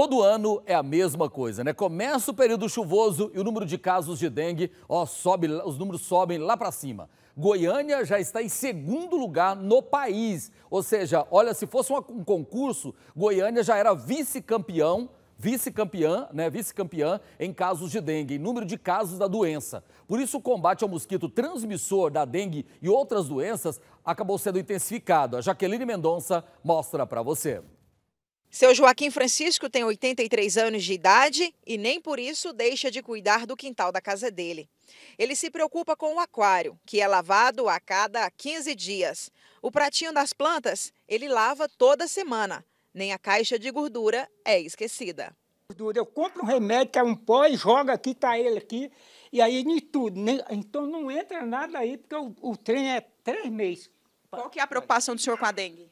Todo ano é a mesma coisa, né? Começa o período chuvoso e o número de casos de dengue, ó, sobe, os números sobem lá para cima. Goiânia já está em segundo lugar no país. Ou seja, olha, se fosse um concurso, Goiânia já era vice-campeão vice-campeã, né, vice-campeã em casos de dengue, em número de casos da doença. Por isso, o combate ao mosquito transmissor da dengue e outras doenças acabou sendo intensificado. A Jaqueline Mendonça mostra para você. Seu Joaquim Francisco tem 83 anos de idade e nem por isso deixa de cuidar do quintal da casa dele. Ele se preocupa com o aquário, que é lavado a cada 15 dias. O pratinho das plantas ele lava toda semana. Nem a caixa de gordura é esquecida. Eu compro um remédio que é um pó e joga aqui, tá ele aqui, e aí nem tudo. Nem, então não entra nada aí, porque o, o trem é três meses. Qual que é a preocupação do senhor com a dengue?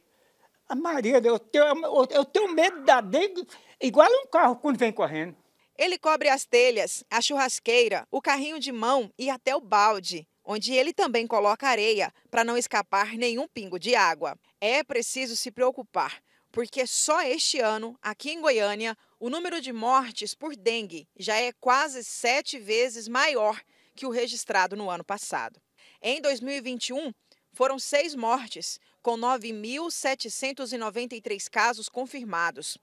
A Maria, eu tenho, eu tenho medo da dengue, igual um carro quando vem correndo. Ele cobre as telhas, a churrasqueira, o carrinho de mão e até o balde, onde ele também coloca areia para não escapar nenhum pingo de água. É preciso se preocupar, porque só este ano, aqui em Goiânia, o número de mortes por dengue já é quase sete vezes maior que o registrado no ano passado. Em 2021, foram seis mortes, com 9.793 casos confirmados.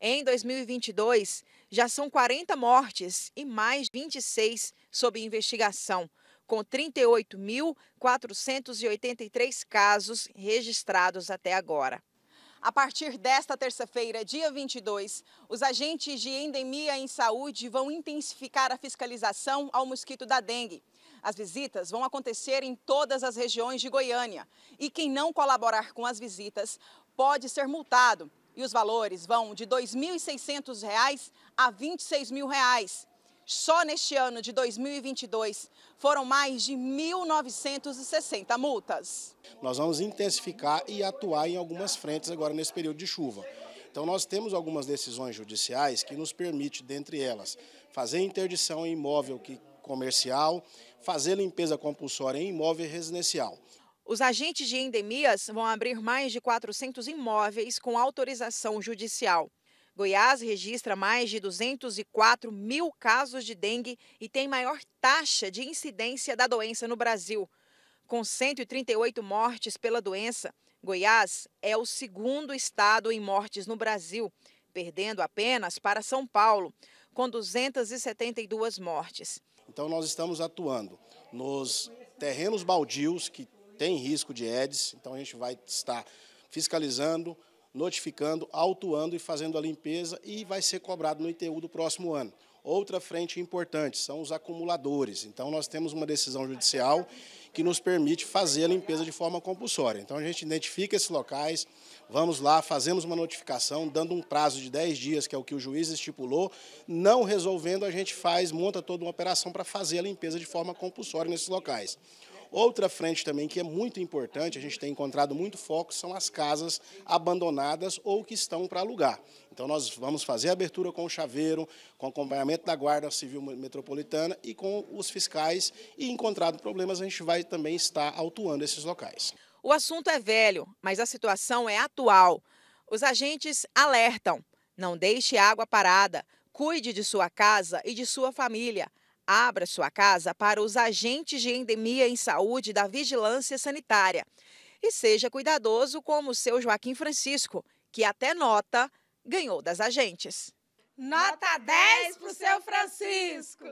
Em 2022, já são 40 mortes e mais 26 sob investigação, com 38.483 casos registrados até agora. A partir desta terça-feira, dia 22, os agentes de endemia em saúde vão intensificar a fiscalização ao mosquito da dengue. As visitas vão acontecer em todas as regiões de Goiânia e quem não colaborar com as visitas pode ser multado. E os valores vão de R$ 2.600 a R$ 26.000. Só neste ano de 2022 foram mais de 1.960 multas. Nós vamos intensificar e atuar em algumas frentes agora nesse período de chuva. Então nós temos algumas decisões judiciais que nos permite, dentre elas, fazer interdição em imóvel que comercial, fazer limpeza compulsória em imóvel residencial. Os agentes de endemias vão abrir mais de 400 imóveis com autorização judicial. Goiás registra mais de 204 mil casos de dengue e tem maior taxa de incidência da doença no Brasil. Com 138 mortes pela doença, Goiás é o segundo estado em mortes no Brasil, perdendo apenas para São Paulo com 272 mortes. Então nós estamos atuando nos terrenos baldios que têm risco de edes. então a gente vai estar fiscalizando, notificando, autuando e fazendo a limpeza e vai ser cobrado no ITU do próximo ano. Outra frente importante são os acumuladores. Então, nós temos uma decisão judicial que nos permite fazer a limpeza de forma compulsória. Então, a gente identifica esses locais, vamos lá, fazemos uma notificação, dando um prazo de 10 dias, que é o que o juiz estipulou. Não resolvendo, a gente faz, monta toda uma operação para fazer a limpeza de forma compulsória nesses locais. Outra frente também que é muito importante, a gente tem encontrado muito foco, são as casas abandonadas ou que estão para alugar. Então nós vamos fazer a abertura com o chaveiro, com acompanhamento da Guarda Civil Metropolitana e com os fiscais e encontrado problemas a gente vai também estar autuando esses locais. O assunto é velho, mas a situação é atual. Os agentes alertam: não deixe água parada, cuide de sua casa e de sua família. Abra sua casa para os agentes de endemia em saúde da vigilância sanitária. E seja cuidadoso como o seu Joaquim Francisco, que até nota ganhou das agentes. Nota 10 para o seu Francisco!